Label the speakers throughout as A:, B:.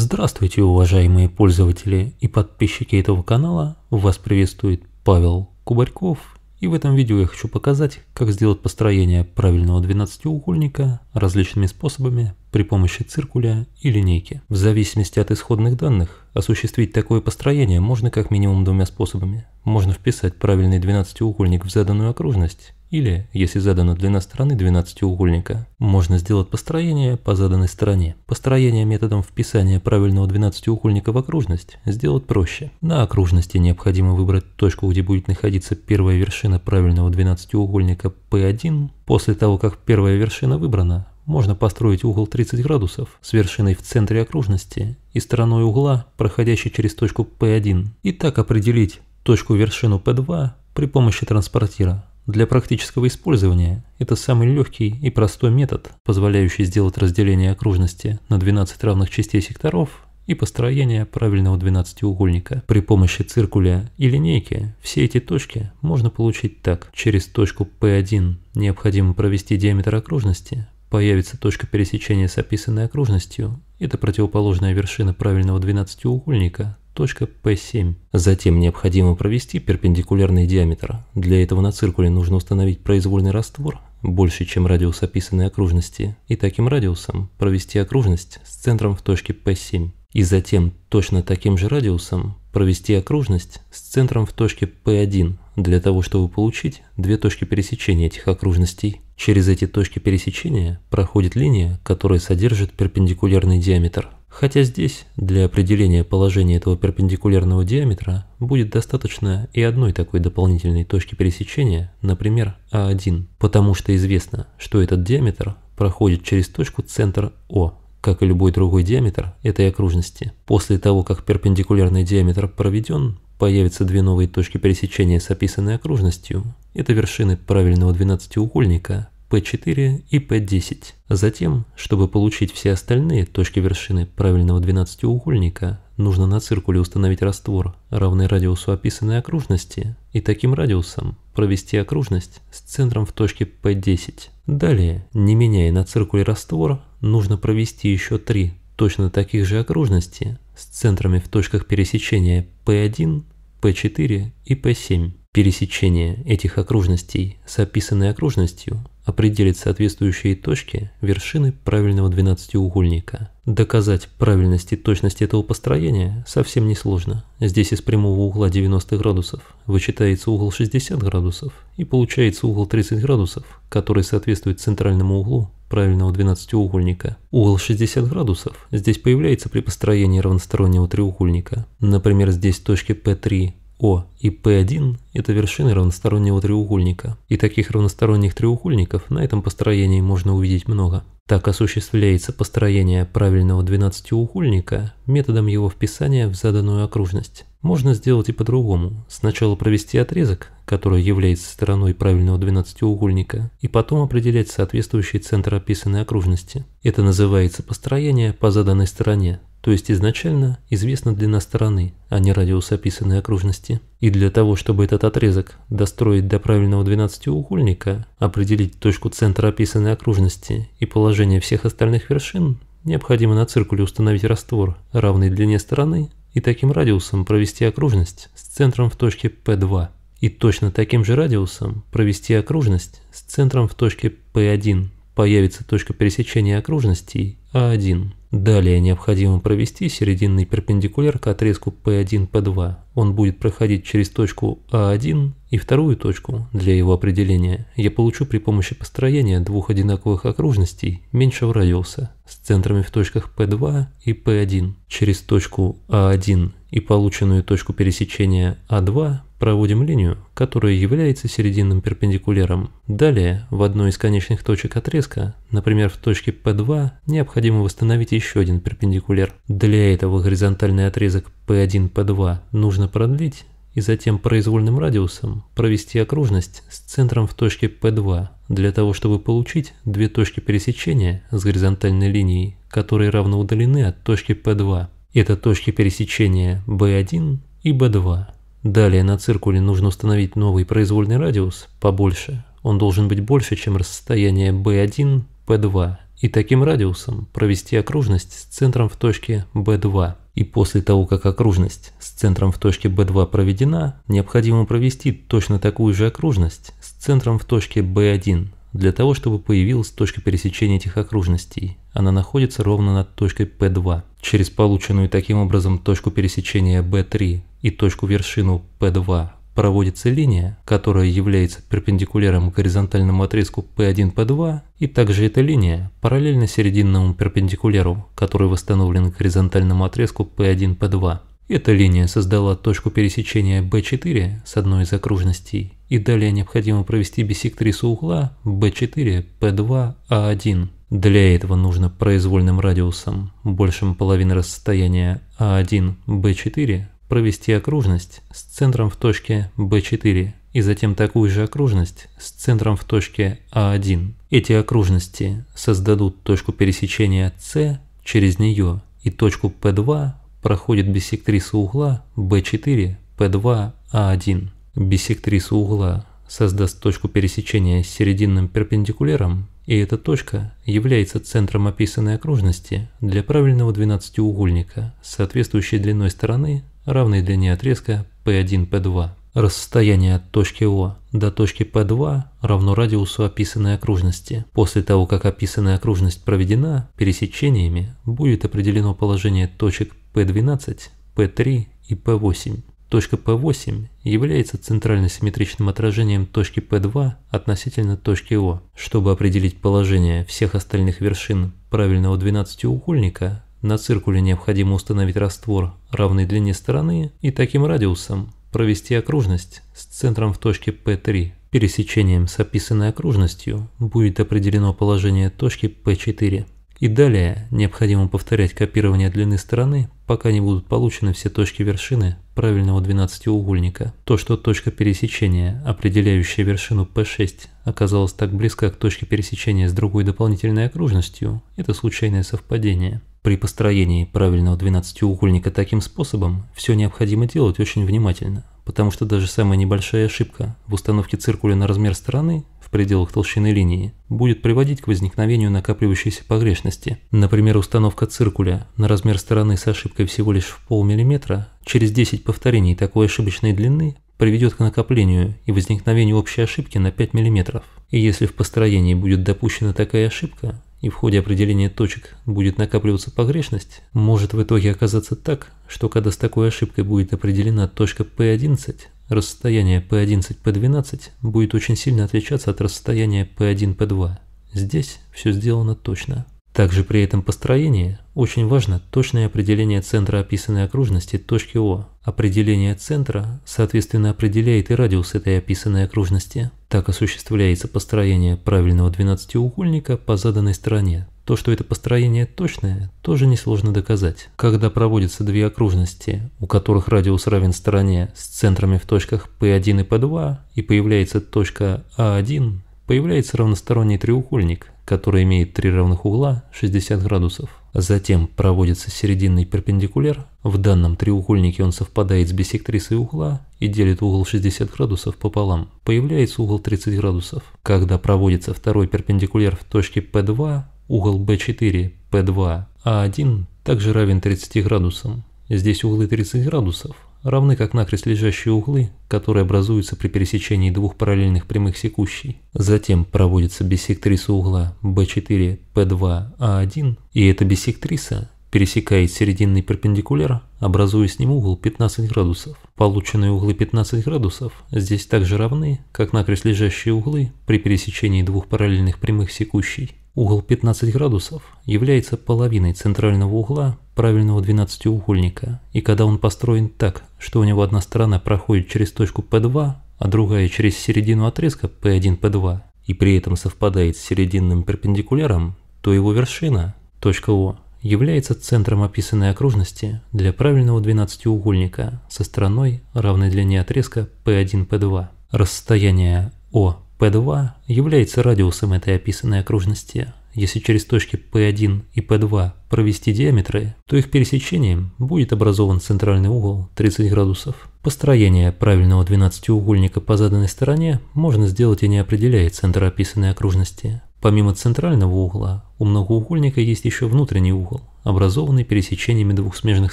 A: Здравствуйте, уважаемые пользователи и подписчики этого канала, вас приветствует Павел Кубарьков, и в этом видео я хочу показать, как сделать построение правильного 12-угольника различными способами при помощи циркуля и линейки. В зависимости от исходных данных, осуществить такое построение можно как минимум двумя способами. Можно вписать правильный 12-угольник в заданную окружность, или, если задана длина стороны 12-угольника, можно сделать построение по заданной стороне. Построение методом вписания правильного 12-угольника в окружность сделать проще. На окружности необходимо выбрать точку, где будет находиться первая вершина правильного 12-угольника P1. После того, как первая вершина выбрана, можно построить угол 30 градусов с вершиной в центре окружности и стороной угла, проходящей через точку P1, и так определить точку вершину P2 при помощи транспортира. Для практического использования это самый легкий и простой метод, позволяющий сделать разделение окружности на 12 равных частей секторов и построение правильного 12-угольника. При помощи циркуля и линейки все эти точки можно получить так. Через точку P1 необходимо провести диаметр окружности, появится точка пересечения с описанной окружностью, это противоположная вершина правильного 12-угольника, точка P7. Затем необходимо провести перпендикулярный диаметр. Для этого на циркуле нужно установить произвольный раствор, больше, чем радиус описанной окружности, и таким радиусом провести окружность с центром в точке P7. И затем точно таким же радиусом провести окружность с центром в точке P1, для того, чтобы получить две точки пересечения этих окружностей. Через эти точки пересечения проходит линия, которая содержит перпендикулярный диаметр – Хотя здесь для определения положения этого перпендикулярного диаметра будет достаточно и одной такой дополнительной точки пересечения, например, А1, потому что известно, что этот диаметр проходит через точку центр О, как и любой другой диаметр этой окружности. После того, как перпендикулярный диаметр проведен, появятся две новые точки пересечения с описанной окружностью. Это вершины правильного двенадцатиугольника, P4 и P10. Затем, чтобы получить все остальные точки вершины правильного двенадцатиугольника, нужно на циркуле установить раствор, равный радиусу описанной окружности, и таким радиусом провести окружность с центром в точке P10. Далее, не меняя на циркуле раствор, нужно провести еще три точно таких же окружности с центрами в точках пересечения P1, P4 и P7. Пересечение этих окружностей с описанной окружностью определит соответствующие точки вершины правильного двенадцатиугольника. Доказать правильность и точность этого построения совсем несложно. Здесь из прямого угла 90 градусов вычитается угол 60 градусов и получается угол 30 градусов, который соответствует центральному углу правильного двенадцатиугольника. Угол 60 градусов здесь появляется при построении равностороннего треугольника. Например, здесь точки P3 о и P1 – это вершины равностороннего треугольника, и таких равносторонних треугольников на этом построении можно увидеть много. Так осуществляется построение правильного двенадцатиугольника методом его вписания в заданную окружность. Можно сделать и по-другому. Сначала провести отрезок, который является стороной правильного двенадцатиугольника, и потом определять соответствующий центр описанной окружности. Это называется построение по заданной стороне, то есть изначально известна длина стороны, а не радиус описанной окружности. И для того, чтобы этот отрезок достроить до правильного 12-угольника, определить точку центра описанной окружности и положение всех остальных вершин, необходимо на циркуле установить раствор равный длине стороны и таким радиусом провести окружность с центром в точке P2 и точно таким же радиусом провести окружность с центром в точке P1. Появится точка пересечения окружностей а1. Далее необходимо провести серединный перпендикуляр к отрезку P1-P2. Он будет проходить через точку А1 и вторую точку для его определения. Я получу при помощи построения двух одинаковых окружностей меньшего радиуса с центрами в точках P2 и P1. Через точку А1 и полученную точку пересечения А2 проводим линию, которая является серединным перпендикуляром. Далее в одной из конечных точек отрезка Например, в точке P2 необходимо восстановить еще один перпендикуляр. Для этого горизонтальный отрезок P1-P2 нужно продлить и затем произвольным радиусом провести окружность с центром в точке P2 для того, чтобы получить две точки пересечения с горизонтальной линией, которые равно удалены от точки P2. Это точки пересечения B1 и B2. Далее на циркуле нужно установить новый произвольный радиус побольше. Он должен быть больше, чем расстояние B1 P2 и таким радиусом провести окружность с центром в точке B2. И после того, как окружность с центром в точке B2 проведена, необходимо провести точно такую же окружность с центром в точке B1, для того, чтобы появилась точка пересечения этих окружностей. Она находится ровно над точкой P2. Через полученную таким образом точку пересечения B3 и точку вершину P2 проводится линия, которая является перпендикуляром к горизонтальному отрезку P1-P2, и также эта линия параллельна серединному перпендикуляру, который восстановлен к горизонтальному отрезку P1-P2. Эта линия создала точку пересечения B4 с одной из окружностей, и далее необходимо провести биссектрису угла B4, P2, A1. Для этого нужно произвольным радиусом, большим половины расстояния a 1 b 4 провести окружность с центром в точке B4 и затем такую же окружность с центром в точке a а 1 Эти окружности создадут точку пересечения C. через нее и точку P2 проходит биссектриса угла B4, P2, A1. Биссектриса угла создаст точку пересечения с серединным перпендикуляром, и эта точка является центром описанной окружности для правильного двенадцатиугольника с соответствующей длиной стороны равной длине отрезка P1-P2. Расстояние от точки О до точки P2 равно радиусу описанной окружности. После того, как описанная окружность проведена, пересечениями будет определено положение точек P12, P3 и P8. Точка P8 является центрально-симметричным отражением точки P2 относительно точки О. Чтобы определить положение всех остальных вершин правильного двенадцатиугольника, на циркуле необходимо установить раствор равной длине стороны и таким радиусом провести окружность с центром в точке P3. Пересечением с описанной окружностью будет определено положение точки P4. И далее необходимо повторять копирование длины стороны, пока не будут получены все точки вершины правильного 12-угольника. То, что точка пересечения, определяющая вершину P6, оказалась так близка к точке пересечения с другой дополнительной окружностью, это случайное совпадение. При построении правильного 12-угольника таким способом все необходимо делать очень внимательно, потому что даже самая небольшая ошибка в установке циркуля на размер стороны в пределах толщины линии будет приводить к возникновению накапливающейся погрешности. Например, установка циркуля на размер стороны с ошибкой всего лишь в полмиллиметра через 10 повторений такой ошибочной длины приведет к накоплению и возникновению общей ошибки на 5 мм. И если в построении будет допущена такая ошибка, и в ходе определения точек будет накапливаться погрешность, может в итоге оказаться так, что когда с такой ошибкой будет определена точка P11, расстояние P11-P12 будет очень сильно отличаться от расстояния P1-P2. Здесь все сделано точно. Также при этом построении очень важно точное определение центра описанной окружности точки О. Определение центра, соответственно, определяет и радиус этой описанной окружности. Так осуществляется построение правильного двенадцатиугольника по заданной стороне. То, что это построение точное, тоже несложно доказать. Когда проводятся две окружности, у которых радиус равен стороне с центрами в точках P1 и P2, и появляется точка a а 1 появляется равносторонний треугольник – который имеет три равных угла 60 градусов. Затем проводится серединный перпендикуляр, в данном треугольнике он совпадает с бисектрисой угла и делит угол 60 градусов пополам, появляется угол 30 градусов. Когда проводится второй перпендикуляр в точке P2, угол B4, P2, a 1 также равен 30 градусам. Здесь углы 30 градусов, равны как накрест лежащие углы, которые образуются при пересечении двух параллельных прямых секущей. Затем проводится биссектриса угла B4, P2, A1, и эта биссектриса пересекает серединный перпендикуляр, образуя с ним угол 15 градусов. Полученные углы 15 градусов здесь также равны, как накрест лежащие углы при пересечении двух параллельных прямых секущей. Угол 15 градусов является половиной центрального угла правильного 12-угольника, и когда он построен так, что у него одна сторона проходит через точку P2, а другая через середину отрезка P1-P2, и при этом совпадает с серединным перпендикуляром, то его вершина, точка O является центром описанной окружности для правильного 12-угольника со стороной равной длине отрезка P1-P2. Расстояние O. P2 является радиусом этой описанной окружности. Если через точки P1 и P2 провести диаметры, то их пересечением будет образован центральный угол 30 градусов. Построение правильного 12-угольника по заданной стороне можно сделать и не определяя центр описанной окружности. Помимо центрального угла, у многоугольника есть еще внутренний угол, образованный пересечениями двух смежных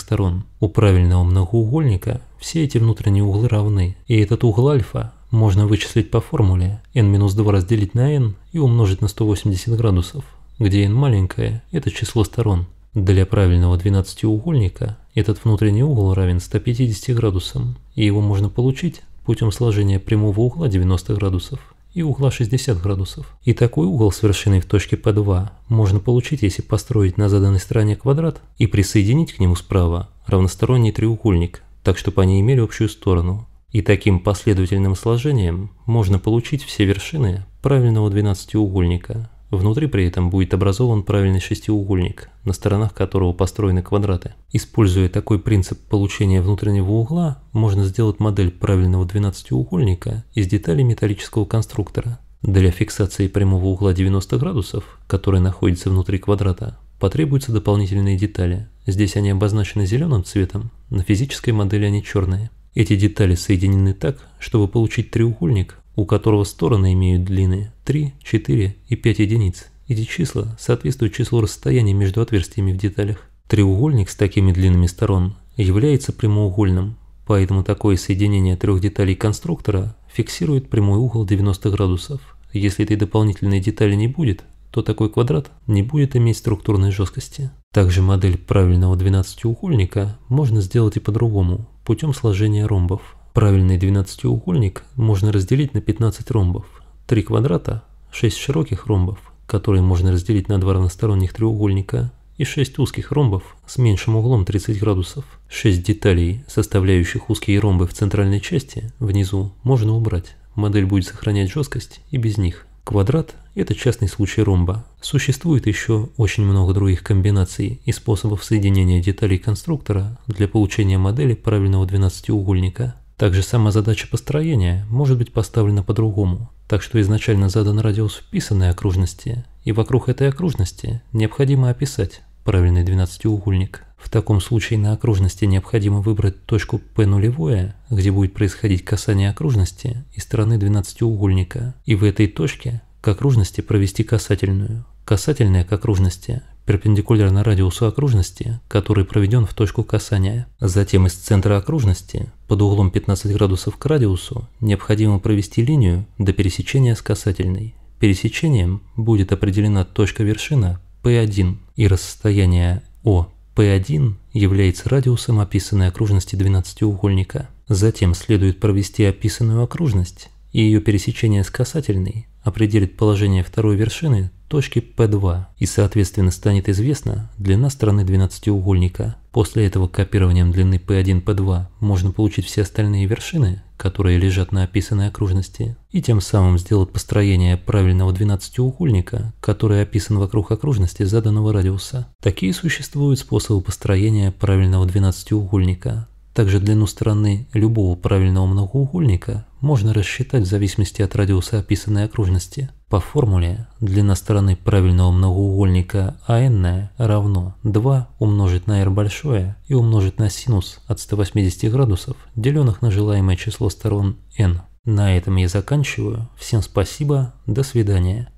A: сторон. У правильного многоугольника все эти внутренние углы равны, и этот угол альфа можно вычислить по формуле n-2 разделить на n и умножить на 180 градусов, где n маленькое – это число сторон. Для правильного 12-угольника этот внутренний угол равен 150 градусам, и его можно получить путем сложения прямого угла 90 градусов и угла 60 градусов. И такой угол с вершиной в точке P2 можно получить, если построить на заданной стороне квадрат и присоединить к нему справа равносторонний треугольник, так чтобы они имели общую сторону, и таким последовательным сложением можно получить все вершины правильного двенадцатиугольника. Внутри при этом будет образован правильный шестиугольник, на сторонах которого построены квадраты. Используя такой принцип получения внутреннего угла, можно сделать модель правильного двенадцатиугольника из деталей металлического конструктора. Для фиксации прямого угла 90 градусов, который находится внутри квадрата, потребуются дополнительные детали. Здесь они обозначены зеленым цветом, на физической модели они черные. Эти детали соединены так, чтобы получить треугольник, у которого стороны имеют длины 3, 4 и 5 единиц. Эти числа соответствуют числу расстояний между отверстиями в деталях. Треугольник с такими длинными сторон является прямоугольным, поэтому такое соединение трех деталей конструктора фиксирует прямой угол 90 градусов. Если этой дополнительной детали не будет, то такой квадрат не будет иметь структурной жесткости. Также модель правильного 12-угольника можно сделать и по-другому, путем сложения ромбов. Правильный 12-угольник можно разделить на 15 ромбов. 3 квадрата, 6 широких ромбов, которые можно разделить на два равносторонних треугольника, и 6 узких ромбов с меньшим углом 30 градусов. 6 деталей, составляющих узкие ромбы в центральной части, внизу, можно убрать. Модель будет сохранять жесткость и без них. Квадрат – это частный случай ромба. Существует еще очень много других комбинаций и способов соединения деталей конструктора для получения модели правильного двенадцатиугольника. Также сама задача построения может быть поставлена по-другому, так что изначально задан радиус вписанной окружности, и вокруг этой окружности необходимо описать правильный двенадцатиугольник. В таком случае на окружности необходимо выбрать точку P 0 где будет происходить касание окружности и стороны двенадцатиугольника, и в этой точке к окружности провести касательную. Касательная к окружности перпендикулярно радиусу окружности, который проведен в точку касания. Затем из центра окружности под углом 15 градусов к радиусу необходимо провести линию до пересечения с касательной. Пересечением будет определена точка вершина P1 и расстояние О P1 является радиусом описанной окружности двенадцатиугольника. Затем следует провести описанную окружность и ее пересечение с касательной определит положение второй вершины точки P2 и соответственно станет известна длина стороны 12-угольника. После этого копированием длины P1, P2 можно получить все остальные вершины, которые лежат на описанной окружности, и тем самым сделать построение правильного 12-угольника, который описан вокруг окружности заданного радиуса. Такие существуют способы построения правильного 12-угольника. Также длину стороны любого правильного многоугольника можно рассчитать в зависимости от радиуса описанной окружности. По формуле длина стороны правильного многоугольника АН равно 2 умножить на r большое и умножить на синус от 180 градусов, деленных на желаемое число сторон n. На этом я заканчиваю. Всем спасибо, до свидания.